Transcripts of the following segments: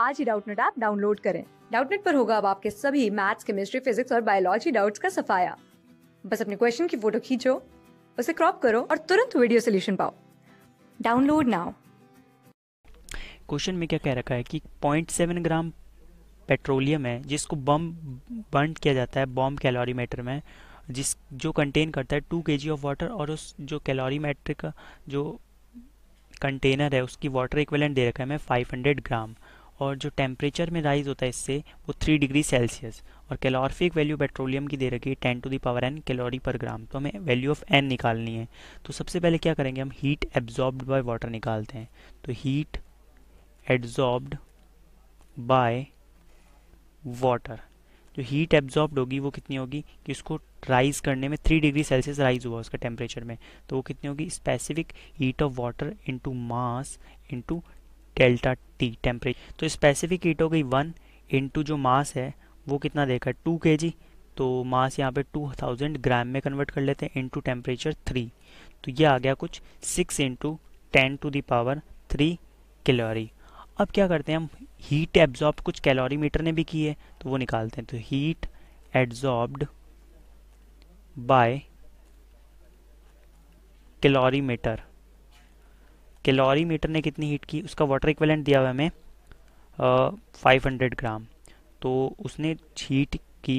आज ही Doubtnut app download करें डाउटनेट पर होगा अब आपके सभी मैथ्स केमिस्ट्री फिजिक्स और बायोलॉजी डाउट्स का सफाया बस अपने क्वेश्चन की फोटो खींचो उसे क्रॉप करो और तुरंत वीडियो सोल्यूशन पाओ डाउनलोड नाउ क्वेश्चन में क्या कह रखा है कि 0.7 ग्राम पेट्रोलियम है जिसको बम बर्न किया जाता है बॉम्ब कैलोरीमीटर में जिस जो कंटेन करता है टू के ऑफ वाटर और उस जो कैलोरीमेट्रिक जो कंटेनर है उसकी वाटर इक्वलेंट दे रखा है मैं 500 ग्राम और जो टेम्परेचर में राइज होता है इससे वो थ्री डिग्री सेल्सियस और कैलोरफिक वैल्यू पेट्रोलियम की दे रखी है ten to the power N calorie per gram तो हमें वैल्यू ऑफ एन निकालनी है तो सबसे पहले क्या करेंगे हम हीट एब्जॉर्ब्ड बाय वाटर निकालते हैं तो हीट एब्जॉर्ब्ड बाय वाटर जो हीट एब्जॉर्ब्ड होगी वो कितनी होगी कि उसको राइज करने में थ्री डिग्री सेल्सियस राइज हुआ उसका टेम्परेचर में तो वो कितनी होगी specific heat of water into mass into delta T temperature तो स्पेसिफिक हीट हो गई वन इंटू जो मास है वो कितना देखा टू के जी तो मास यहाँ पे टू थाउजेंड ग्राम में कन्वर्ट कर लेते हैं इंटू टेम्परेचर थ्री तो ये आ गया कुछ six into ten to the power three calorie अब क्या करते हैं हम हीट एब्जॉर्ब कुछ कैलोरी मीटर ने भी की है तो वो निकालते हैं तो heat absorbed by calorimeter calorimeter ने कितनी हीट की उसका वाटर इक्वलेंट दिया हुआ हमें फाइव हंड्रेड ग्राम तो उसने हीट की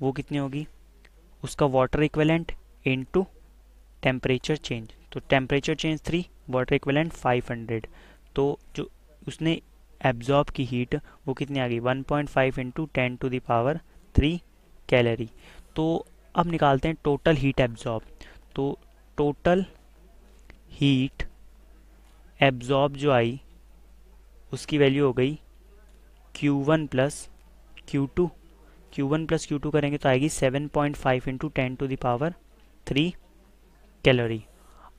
वो कितनी होगी उसका water equivalent into temperature change तो temperature change three water equivalent five hundred तो जो उसने एब्जॉर्ब की हीट वो कितनी आ गई one point five into ten to the power three calorie तो अब निकालते हैं टोटल हीट एब्जॉर्ब तो टोटल हीट एब्ज़ॉर्ब जो आई उसकी वैल्यू हो गई Q1 one plus Q two Q one plus Q two करेंगे तो आएगी seven point five into ten to the power three calorie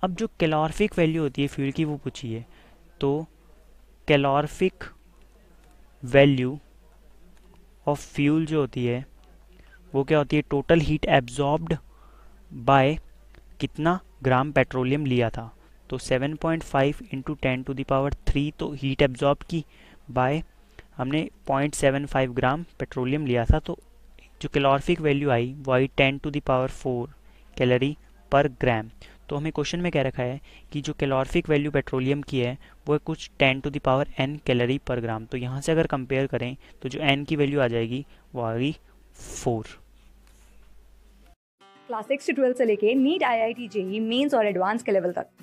अब जो कैलॉर्फिक वैल्यू होती है फ्यूल की वो पूछिए तो कैलॉर्फिक वैल्यू ऑफ फ्यूल जो होती है वो क्या होती है टोटल हीट एब्जॉर्ब्ड बाय कितना ग्राम पेट्रोलियम लिया था तो 7.5 point five into ten to the power three तो हीट एब्जॉर्ब की बाय हमने 0.75 ग्राम पेट्रोलियम लिया था तो जो कैलोरफिक वैल्यू आई वो आई ten to the power four calorie per gram तो हमें क्वेश्चन में कह रखा है कि जो कैलोरफिक वैल्यू पेट्रोलियम की है वो है कुछ ten to the power N calorie per gram तो यहाँ से अगर कंपेयर करें तो जो एन की वैल्यू आ जाएगी वो आ गई फोर क्लास सिक्स से ट्वेल्थ से लेके NEET I I T JEE mains और एडवांस के लेवल तक